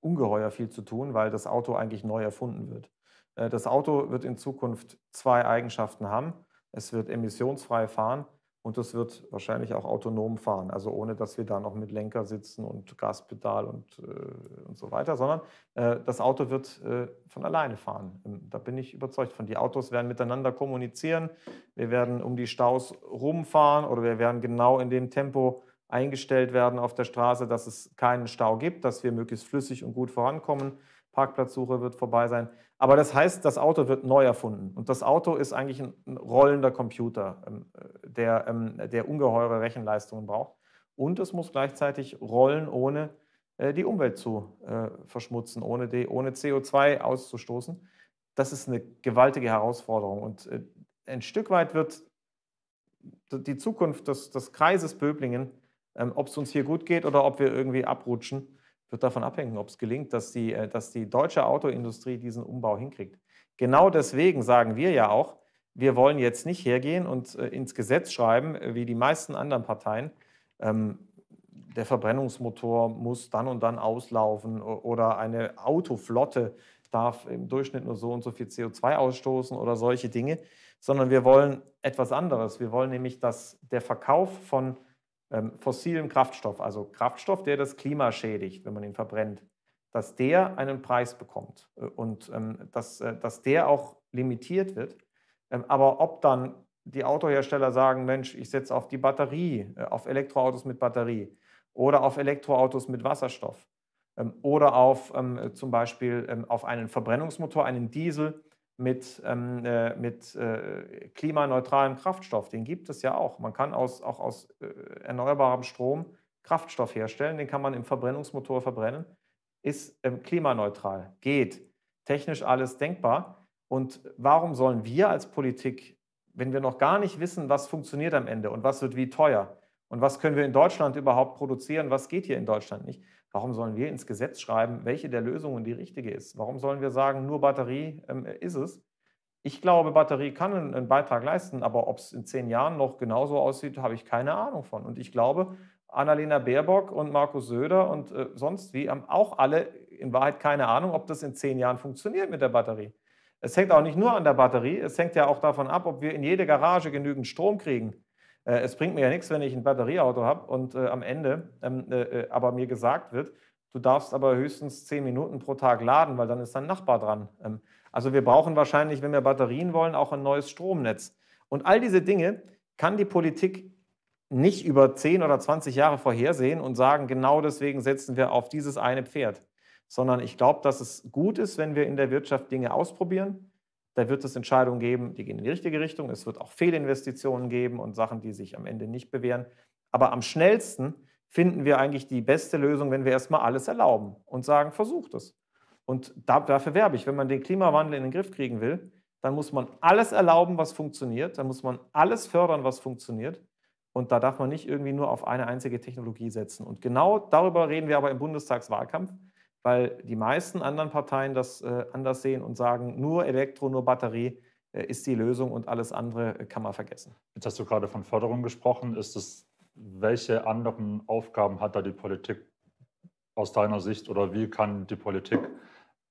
ungeheuer viel zu tun, weil das Auto eigentlich neu erfunden wird. Äh, das Auto wird in Zukunft zwei Eigenschaften haben. Es wird emissionsfrei fahren und es wird wahrscheinlich auch autonom fahren, also ohne dass wir da noch mit Lenker sitzen und Gaspedal und, äh, und so weiter, sondern äh, das Auto wird äh, von alleine fahren. Ähm, da bin ich überzeugt von. Die Autos werden miteinander kommunizieren, wir werden um die Staus rumfahren oder wir werden genau in dem Tempo eingestellt werden auf der Straße, dass es keinen Stau gibt, dass wir möglichst flüssig und gut vorankommen. Parkplatzsuche wird vorbei sein. Aber das heißt, das Auto wird neu erfunden. Und das Auto ist eigentlich ein rollender Computer, ähm, der, ähm, der ungeheure Rechenleistungen braucht. Und es muss gleichzeitig rollen, ohne äh, die Umwelt zu äh, verschmutzen, ohne, die, ohne CO2 auszustoßen. Das ist eine gewaltige Herausforderung. Und äh, ein Stück weit wird die Zukunft des, des Kreises Böblingen ähm, ob es uns hier gut geht oder ob wir irgendwie abrutschen, wird davon abhängen, ob es gelingt, dass die, äh, dass die deutsche Autoindustrie diesen Umbau hinkriegt. Genau deswegen sagen wir ja auch, wir wollen jetzt nicht hergehen und äh, ins Gesetz schreiben, äh, wie die meisten anderen Parteien, ähm, der Verbrennungsmotor muss dann und dann auslaufen oder eine Autoflotte darf im Durchschnitt nur so und so viel CO2 ausstoßen oder solche Dinge, sondern wir wollen etwas anderes. Wir wollen nämlich, dass der Verkauf von ähm, fossilem Kraftstoff, also Kraftstoff, der das Klima schädigt, wenn man ihn verbrennt, dass der einen Preis bekommt äh, und ähm, dass, äh, dass der auch limitiert wird. Ähm, aber ob dann die Autohersteller sagen, Mensch, ich setze auf die Batterie, äh, auf Elektroautos mit Batterie oder auf Elektroautos mit Wasserstoff ähm, oder auf ähm, zum Beispiel ähm, auf einen Verbrennungsmotor, einen Diesel mit, ähm, äh, mit äh, klimaneutralem Kraftstoff. Den gibt es ja auch. Man kann aus, auch aus äh, erneuerbarem Strom Kraftstoff herstellen. Den kann man im Verbrennungsmotor verbrennen. Ist ähm, klimaneutral. Geht. Technisch alles denkbar. Und warum sollen wir als Politik, wenn wir noch gar nicht wissen, was funktioniert am Ende und was wird wie teuer und was können wir in Deutschland überhaupt produzieren, was geht hier in Deutschland nicht, Warum sollen wir ins Gesetz schreiben, welche der Lösungen die richtige ist? Warum sollen wir sagen, nur Batterie ähm, ist es? Ich glaube, Batterie kann einen, einen Beitrag leisten, aber ob es in zehn Jahren noch genauso aussieht, habe ich keine Ahnung von. Und ich glaube, Annalena Baerbock und Markus Söder und äh, sonst wie haben auch alle in Wahrheit keine Ahnung, ob das in zehn Jahren funktioniert mit der Batterie. Es hängt auch nicht nur an der Batterie, es hängt ja auch davon ab, ob wir in jede Garage genügend Strom kriegen. Äh, es bringt mir ja nichts, wenn ich ein Batterieauto habe und äh, am Ende ähm, äh, äh, aber mir gesagt wird, du darfst aber höchstens zehn Minuten pro Tag laden, weil dann ist dein Nachbar dran. Ähm, also wir brauchen wahrscheinlich, wenn wir Batterien wollen, auch ein neues Stromnetz. Und all diese Dinge kann die Politik nicht über 10 oder 20 Jahre vorhersehen und sagen, genau deswegen setzen wir auf dieses eine Pferd, sondern ich glaube, dass es gut ist, wenn wir in der Wirtschaft Dinge ausprobieren, da wird es Entscheidungen geben, die gehen in die richtige Richtung. Es wird auch Fehlinvestitionen geben und Sachen, die sich am Ende nicht bewähren. Aber am schnellsten finden wir eigentlich die beste Lösung, wenn wir erstmal alles erlauben und sagen, versucht es. Und dafür werbe ich. Wenn man den Klimawandel in den Griff kriegen will, dann muss man alles erlauben, was funktioniert. Dann muss man alles fördern, was funktioniert. Und da darf man nicht irgendwie nur auf eine einzige Technologie setzen. Und genau darüber reden wir aber im Bundestagswahlkampf weil die meisten anderen Parteien das äh, anders sehen und sagen, nur Elektro, nur Batterie äh, ist die Lösung und alles andere äh, kann man vergessen. Jetzt hast du gerade von Förderung gesprochen. Ist es, welche anderen Aufgaben hat da die Politik aus deiner Sicht oder wie kann die Politik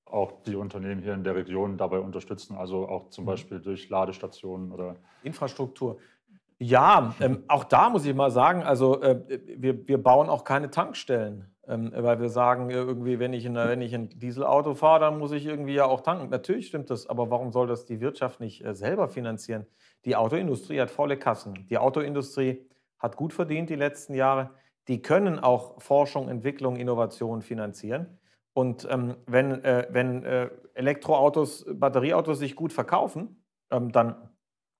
auch die Unternehmen hier in der Region dabei unterstützen, also auch zum mhm. Beispiel durch Ladestationen oder Infrastruktur. Ja, ähm, auch da muss ich mal sagen, also äh, wir, wir bauen auch keine Tankstellen. Ähm, weil wir sagen, äh, irgendwie, wenn ich, in, wenn ich ein Dieselauto fahre, dann muss ich irgendwie ja auch tanken. Natürlich stimmt das, aber warum soll das die Wirtschaft nicht äh, selber finanzieren? Die Autoindustrie hat volle Kassen. Die Autoindustrie hat gut verdient die letzten Jahre. Die können auch Forschung, Entwicklung, Innovation finanzieren. Und ähm, wenn, äh, wenn äh, Elektroautos, Batterieautos sich gut verkaufen, ähm, dann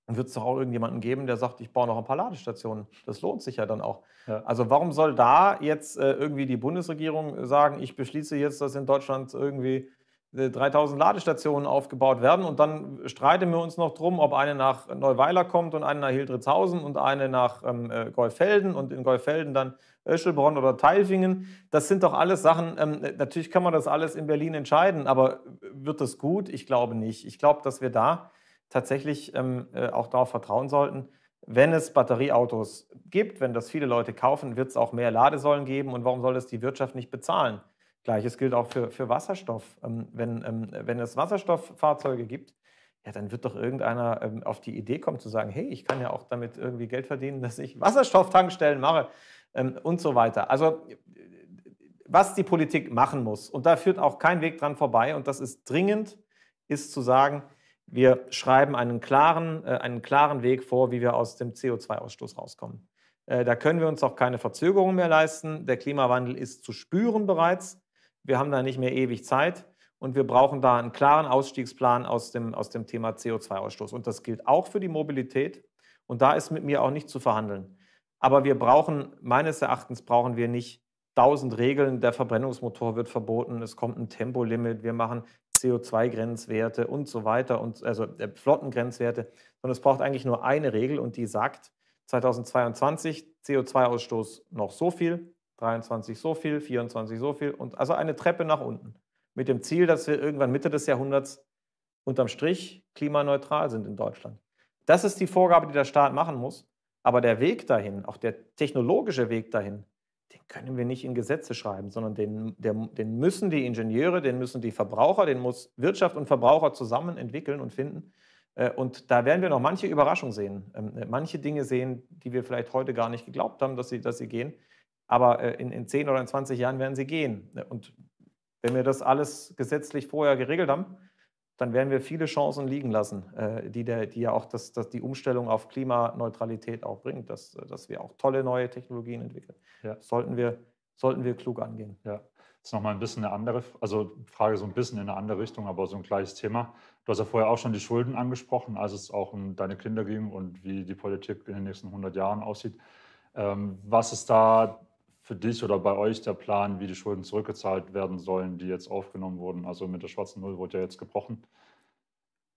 dann wird es doch auch irgendjemanden geben, der sagt, ich baue noch ein paar Ladestationen. Das lohnt sich ja dann auch. Ja. Also warum soll da jetzt äh, irgendwie die Bundesregierung sagen, ich beschließe jetzt, dass in Deutschland irgendwie 3000 äh, Ladestationen aufgebaut werden und dann streiten wir uns noch drum, ob eine nach Neuweiler kommt und eine nach Hildritzhausen und eine nach ähm, äh, Golfelden und in Golfelden dann Öschelbronn oder Teilfingen. Das sind doch alles Sachen, ähm, natürlich kann man das alles in Berlin entscheiden, aber wird das gut? Ich glaube nicht. Ich glaube, dass wir da tatsächlich ähm, äh, auch darauf vertrauen sollten, wenn es Batterieautos gibt, wenn das viele Leute kaufen, wird es auch mehr Ladesäulen geben und warum soll das die Wirtschaft nicht bezahlen? Gleiches gilt auch für, für Wasserstoff. Ähm, wenn, ähm, wenn es Wasserstofffahrzeuge gibt, ja, dann wird doch irgendeiner ähm, auf die Idee kommen zu sagen, hey, ich kann ja auch damit irgendwie Geld verdienen, dass ich Wasserstofftankstellen mache ähm, und so weiter. Also was die Politik machen muss, und da führt auch kein Weg dran vorbei, und das ist dringend, ist zu sagen, wir schreiben einen klaren, äh, einen klaren Weg vor, wie wir aus dem CO2-Ausstoß rauskommen. Äh, da können wir uns auch keine Verzögerung mehr leisten. Der Klimawandel ist zu spüren bereits. Wir haben da nicht mehr ewig Zeit. Und wir brauchen da einen klaren Ausstiegsplan aus dem, aus dem Thema CO2-Ausstoß. Und das gilt auch für die Mobilität. Und da ist mit mir auch nicht zu verhandeln. Aber wir brauchen, meines Erachtens brauchen wir nicht tausend Regeln, der Verbrennungsmotor wird verboten, es kommt ein Tempolimit, wir machen, CO2-Grenzwerte und so weiter, und, also äh, Flottengrenzwerte, sondern es braucht eigentlich nur eine Regel und die sagt 2022 CO2-Ausstoß noch so viel, 23 so viel, 24 so viel und also eine Treppe nach unten mit dem Ziel, dass wir irgendwann Mitte des Jahrhunderts unterm Strich klimaneutral sind in Deutschland. Das ist die Vorgabe, die der Staat machen muss. Aber der Weg dahin, auch der technologische Weg dahin, den können wir nicht in Gesetze schreiben, sondern den, der, den müssen die Ingenieure, den müssen die Verbraucher, den muss Wirtschaft und Verbraucher zusammen entwickeln und finden. Äh, und da werden wir noch manche Überraschungen sehen, ähm, manche Dinge sehen, die wir vielleicht heute gar nicht geglaubt haben, dass sie, dass sie gehen. Aber äh, in, in 10 oder in 20 Jahren werden sie gehen. Äh, und wenn wir das alles gesetzlich vorher geregelt haben, dann werden wir viele Chancen liegen lassen, äh, die, der, die ja auch das, das, die Umstellung auf Klimaneutralität auch bringt, dass, dass wir auch tolle neue Technologien entwickeln. Ja. Sollten, wir, sollten wir klug angehen. Ja, jetzt nochmal ein bisschen eine andere, also Frage so ein bisschen in eine andere Richtung, aber so ein gleiches Thema. Du hast ja vorher auch schon die Schulden angesprochen, als es auch um deine Kinder ging und wie die Politik in den nächsten 100 Jahren aussieht. Ähm, was ist da für dich oder bei euch der Plan, wie die Schulden zurückgezahlt werden sollen, die jetzt aufgenommen wurden? Also mit der schwarzen Null wurde ja jetzt gebrochen.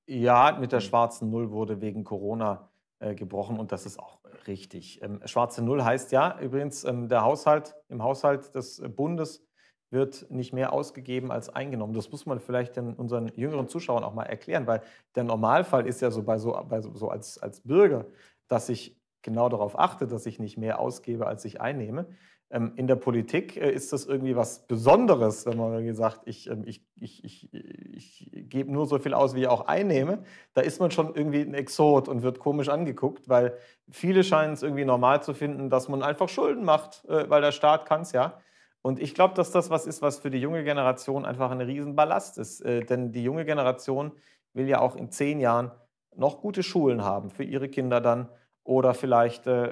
Ja, mit der hm. schwarzen Null wurde wegen Corona äh, gebrochen und das ist auch richtig. Ähm, schwarze Null heißt ja übrigens, ähm, der Haushalt im Haushalt des Bundes wird nicht mehr ausgegeben als eingenommen. Das muss man vielleicht den, unseren jüngeren Zuschauern auch mal erklären, weil der Normalfall ist ja so, bei so, bei so, so als, als Bürger, dass ich genau darauf achte, dass ich nicht mehr ausgebe, als ich einnehme. Ähm, in der Politik äh, ist das irgendwie was Besonderes, wenn man sagt, ähm, ich, ich, ich, ich, gebe nur so viel aus, wie ich auch einnehme. Da ist man schon irgendwie ein Exot und wird komisch angeguckt, weil viele scheinen es irgendwie normal zu finden, dass man einfach Schulden macht, äh, weil der Staat kann es ja. Und ich glaube, dass das was ist, was für die junge Generation einfach ein Riesenballast ist. Äh, denn die junge Generation will ja auch in zehn Jahren noch gute Schulen haben für ihre Kinder dann oder vielleicht äh,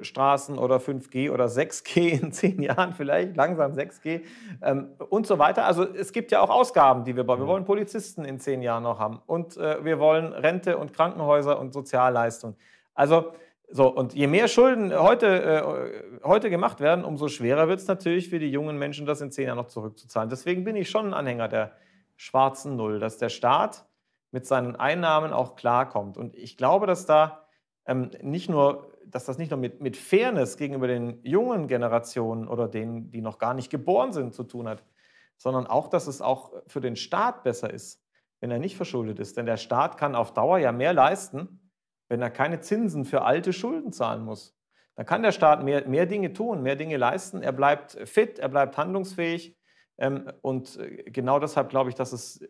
äh, Straßen oder 5G oder 6G in zehn Jahren vielleicht, langsam 6G ähm, und so weiter. Also es gibt ja auch Ausgaben, die wir brauchen. Wir mhm. wollen Polizisten in zehn Jahren noch haben und äh, wir wollen Rente und Krankenhäuser und Sozialleistungen. Also so, und je mehr Schulden heute, äh, heute gemacht werden, umso schwerer wird es natürlich für die jungen Menschen, das in zehn Jahren noch zurückzuzahlen. Deswegen bin ich schon ein Anhänger der schwarzen Null, dass der Staat mit seinen Einnahmen auch klarkommt. Und ich glaube, dass da ähm, nicht nur, dass das nicht nur mit, mit Fairness gegenüber den jungen Generationen oder denen, die noch gar nicht geboren sind, zu tun hat, sondern auch, dass es auch für den Staat besser ist, wenn er nicht verschuldet ist. Denn der Staat kann auf Dauer ja mehr leisten, wenn er keine Zinsen für alte Schulden zahlen muss. Dann kann der Staat mehr, mehr Dinge tun, mehr Dinge leisten. Er bleibt fit, er bleibt handlungsfähig. Ähm, und äh, genau deshalb glaube ich, dass es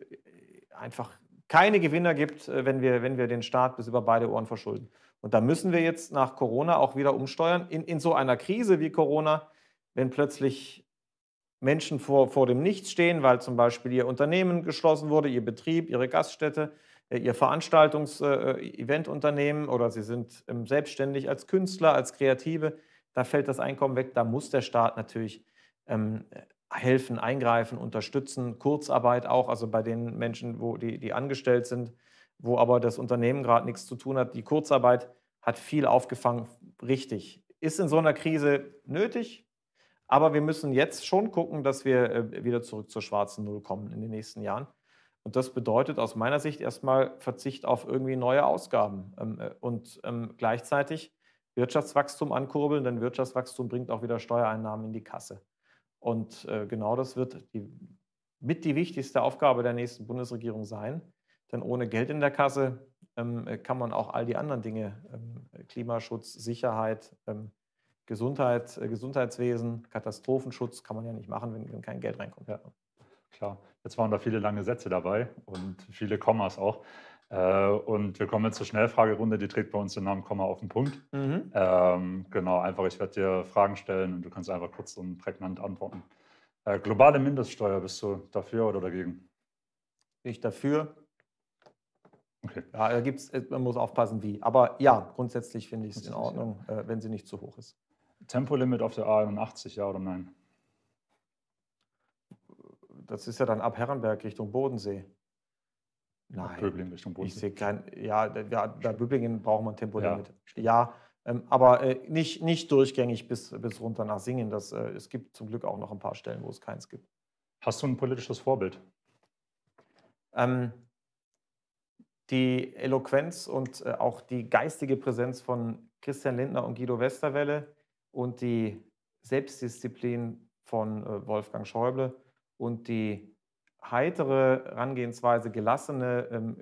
einfach keine Gewinner gibt, äh, wenn wir, wenn wir den Staat bis über beide Ohren verschulden. Und da müssen wir jetzt nach Corona auch wieder umsteuern. In, in so einer Krise wie Corona, wenn plötzlich Menschen vor, vor dem Nichts stehen, weil zum Beispiel ihr Unternehmen geschlossen wurde, ihr Betrieb, ihre Gaststätte, äh, ihr Veranstaltungs-Eventunternehmen äh, äh, oder sie sind ähm, selbstständig als Künstler, als Kreative, da fällt das Einkommen weg. Da muss der Staat natürlich ähm, helfen, eingreifen, unterstützen. Kurzarbeit auch, also bei den Menschen, wo die, die angestellt sind, wo aber das Unternehmen gerade nichts zu tun hat. Die Kurzarbeit hat viel aufgefangen, richtig. Ist in so einer Krise nötig, aber wir müssen jetzt schon gucken, dass wir äh, wieder zurück zur schwarzen Null kommen in den nächsten Jahren. Und das bedeutet aus meiner Sicht erstmal Verzicht auf irgendwie neue Ausgaben ähm, äh, und ähm, gleichzeitig Wirtschaftswachstum ankurbeln, denn Wirtschaftswachstum bringt auch wieder Steuereinnahmen in die Kasse. Und äh, genau das wird die, mit die wichtigste Aufgabe der nächsten Bundesregierung sein, denn ohne Geld in der Kasse ähm, äh, kann man auch all die anderen Dinge, ähm, äh, Klimaschutz, Sicherheit, ähm, Gesundheit, äh, Gesundheitswesen, Katastrophenschutz, kann man ja nicht machen, wenn, wenn kein Geld reinkommt. Ja. Klar, jetzt waren da viele lange Sätze dabei und viele Kommas auch. Äh, und wir kommen jetzt zur Schnellfragerunde, die trägt bei uns den Namen Komma auf den Punkt. Mhm. Ähm, genau, einfach, ich werde dir Fragen stellen und du kannst einfach kurz und prägnant antworten. Äh, globale Mindeststeuer, bist du dafür oder dagegen? ich dafür, Okay. Ja, da gibt's, äh, man muss aufpassen, wie. Aber ja, grundsätzlich finde ich es in Ordnung, ja. äh, wenn sie nicht zu hoch ist. Tempolimit auf der A81, ja oder nein? Das ist ja dann ab Herrenberg Richtung Bodensee. Nein. Ab Böblingen Richtung Bodensee. Ich sehe kein. Ja, da, da Böblingen braucht man Tempolimit. Ja, ja ähm, aber äh, nicht, nicht durchgängig bis, bis runter nach Singen. Das, äh, es gibt zum Glück auch noch ein paar Stellen, wo es keins gibt. Hast du ein politisches Vorbild? Ähm, die Eloquenz und äh, auch die geistige Präsenz von Christian Lindner und Guido Westerwelle und die Selbstdisziplin von äh, Wolfgang Schäuble und die heitere Herangehensweise, gelassene ähm,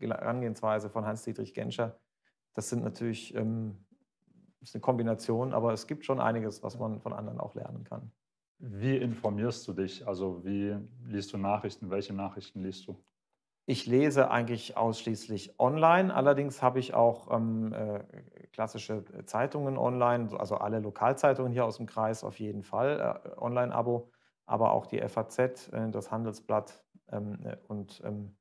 Herangehensweise von Hans-Dietrich Genscher, das sind natürlich das ähm, ist eine Kombination, aber es gibt schon einiges, was man von anderen auch lernen kann. Wie informierst du dich? Also wie liest du Nachrichten? Welche Nachrichten liest du? Ich lese eigentlich ausschließlich online. Allerdings habe ich auch ähm, äh, klassische äh, Zeitungen online, also alle Lokalzeitungen hier aus dem Kreis auf jeden Fall, äh, Online-Abo, aber auch die FAZ, äh, das Handelsblatt ähm, äh, und ähm,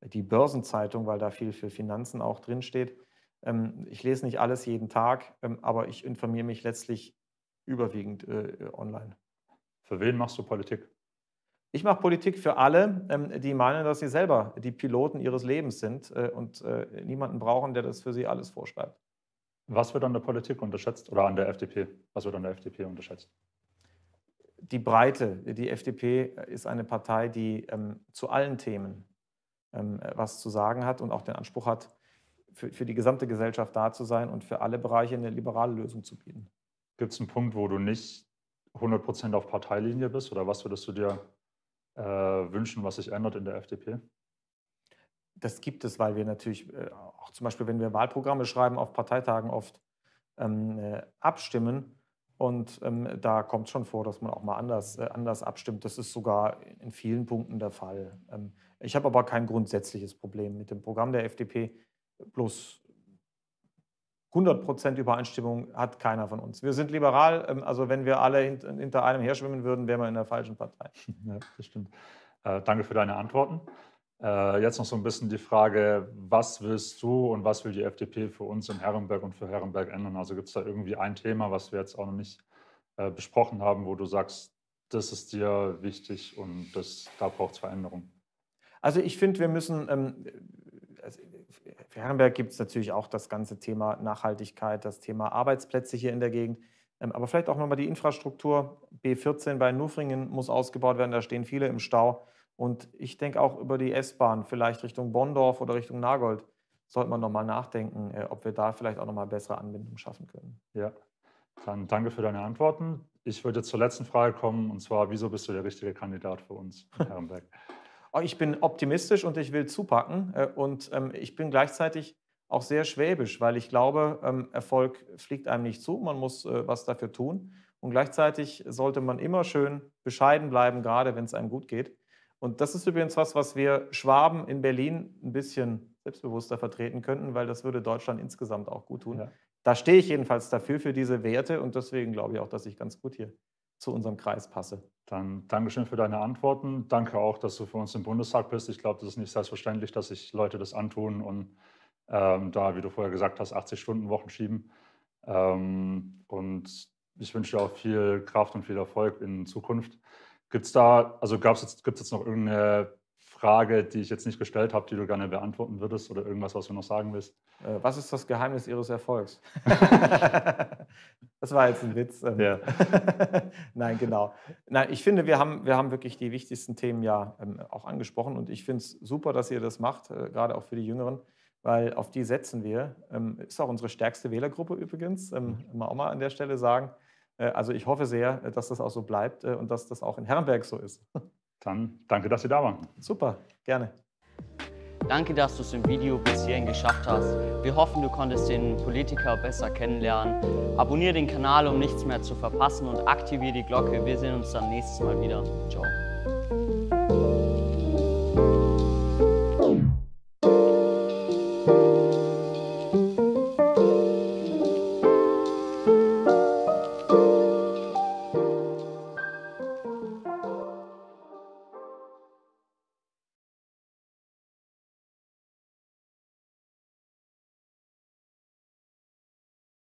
die Börsenzeitung, weil da viel für Finanzen auch drinsteht. Ähm, ich lese nicht alles jeden Tag, ähm, aber ich informiere mich letztlich überwiegend äh, online. Für wen machst du Politik? Ich mache Politik für alle, ähm, die meinen, dass sie selber die Piloten ihres Lebens sind äh, und äh, niemanden brauchen, der das für sie alles vorschreibt. Was wird an der Politik unterschätzt oder an der FDP? Was wird an der FDP unterschätzt? Die Breite. Die FDP ist eine Partei, die ähm, zu allen Themen ähm, was zu sagen hat und auch den Anspruch hat, für, für die gesamte Gesellschaft da zu sein und für alle Bereiche eine liberale Lösung zu bieten. Gibt es einen Punkt, wo du nicht 100% auf Parteilinie bist oder was würdest du dir äh, wünschen, was sich ändert in der FDP? Das gibt es, weil wir natürlich äh, auch zum Beispiel, wenn wir Wahlprogramme schreiben, auf Parteitagen oft ähm, äh, abstimmen. Und ähm, da kommt es schon vor, dass man auch mal anders, äh, anders abstimmt. Das ist sogar in vielen Punkten der Fall. Ähm, ich habe aber kein grundsätzliches Problem mit dem Programm der FDP. Bloß 100% Übereinstimmung hat keiner von uns. Wir sind liberal, ähm, also wenn wir alle hinter einem herschwimmen würden, wären wir in der falschen Partei. Ja, das stimmt. Äh, danke für deine Antworten. Äh, jetzt noch so ein bisschen die Frage, was willst du und was will die FDP für uns in Herrenberg und für Herrenberg ändern? Also gibt es da irgendwie ein Thema, was wir jetzt auch noch nicht äh, besprochen haben, wo du sagst, das ist dir wichtig und das, da braucht es Veränderung? Also ich finde, wir müssen... Ähm, für Herrenberg gibt es natürlich auch das ganze Thema Nachhaltigkeit, das Thema Arbeitsplätze hier in der Gegend. Ähm, aber vielleicht auch nochmal die Infrastruktur. B14 bei Nufringen muss ausgebaut werden, da stehen viele im Stau. Und ich denke auch über die S-Bahn, vielleicht Richtung Bonndorf oder Richtung Nagold, sollte man nochmal nachdenken, äh, ob wir da vielleicht auch nochmal bessere Anbindungen schaffen können. Ja, dann danke für deine Antworten. Ich würde jetzt zur letzten Frage kommen, und zwar, wieso bist du der richtige Kandidat für uns in Herrenberg? Oh, ich bin optimistisch und ich will zupacken. Äh, und ähm, ich bin gleichzeitig auch sehr schwäbisch, weil ich glaube, ähm, Erfolg fliegt einem nicht zu, man muss äh, was dafür tun. Und gleichzeitig sollte man immer schön bescheiden bleiben, gerade wenn es einem gut geht. Und das ist übrigens was, was wir Schwaben in Berlin ein bisschen selbstbewusster vertreten könnten, weil das würde Deutschland insgesamt auch gut tun. Ja. Da stehe ich jedenfalls dafür, für diese Werte und deswegen glaube ich auch, dass ich ganz gut hier zu unserem Kreis passe. Dann Dankeschön für deine Antworten. Danke auch, dass du für uns im Bundestag bist. Ich glaube, das ist nicht selbstverständlich, dass sich Leute das antun und ähm, da, wie du vorher gesagt hast, 80 Stunden Wochen schieben. Ähm, und ich wünsche dir auch viel Kraft und viel Erfolg in Zukunft. Gibt es da, also gab es jetzt, jetzt noch irgendeine Frage, die ich jetzt nicht gestellt habe, die du gerne beantworten würdest oder irgendwas, was du noch sagen willst. Äh, was ist das Geheimnis Ihres Erfolgs? das war jetzt ein Witz. Ähm. Ja. Nein, genau. Nein, ich finde, wir haben, wir haben wirklich die wichtigsten Themen ja ähm, auch angesprochen und ich finde es super, dass ihr das macht, äh, gerade auch für die Jüngeren, weil auf die setzen wir. Ähm, ist auch unsere stärkste Wählergruppe übrigens, mhm. mal auch mal an der Stelle sagen. Äh, also ich hoffe sehr, dass das auch so bleibt und dass das auch in Herrenberg so ist. Dann danke, dass Sie da waren. Super, gerne. Danke, dass du es im Video bis hierhin geschafft hast. Wir hoffen, du konntest den Politiker besser kennenlernen. Abonniere den Kanal, um nichts mehr zu verpassen und aktiviere die Glocke. Wir sehen uns dann nächstes Mal wieder. Ciao.